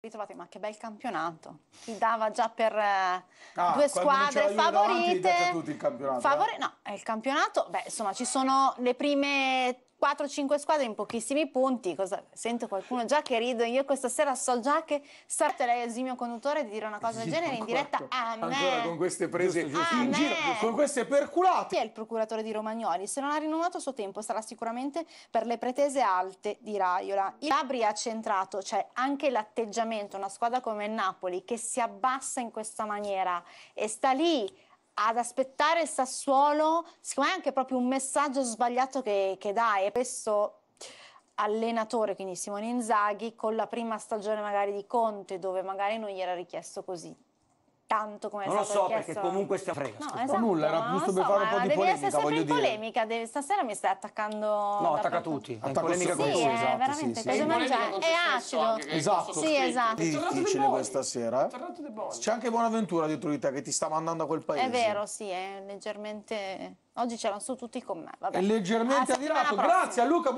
ritrovati, ma che bel campionato. Ti dava già per eh, ah, due squadre favorite. Davanti, il campionato, eh? favore... eh? No, il campionato, beh, insomma, ci sono le prime 4-5 squadre in pochissimi punti. Cosa... Sento qualcuno già che ride. Io questa sera so già che sarete lei esimio conduttore di dire una cosa del genere in diretta a me. Ancora con queste prese giusto, giusto. in giro, con queste perculate. Chi è il procuratore di Romagnoli? Se non ha rinnovato il suo tempo sarà sicuramente per le pretese alte di Raiola. Il Calabria ha centrato, cioè anche l'atteggiamento, una squadra come il Napoli che si abbassa in questa maniera e sta lì ad aspettare il Sassuolo, secondo me è anche proprio un messaggio sbagliato che, che dà e spesso allenatore, quindi Simone Inzaghi, con la prima stagione magari di Conte, dove magari non gli era richiesto così tanto come non è stato Non lo so, perché comunque stiamo frega. No, esatto, nulla, era giusto per so, fare un po' di devi polemica, essere sempre in polemica, stasera mi stai attaccando... No, attacca tutti, è attacca polemica con sì, esatto. Eh, veramente, sì, sì. Mangiare, è acido. Esatto. Sì, esatto. È difficile questa sera, eh? C'è anche Buonaventura dietro di te che ti sta mandando a quel paese. È vero, sì, è leggermente... Oggi c'erano su tutti con me, vabbè. È leggermente adirato, grazie a Luca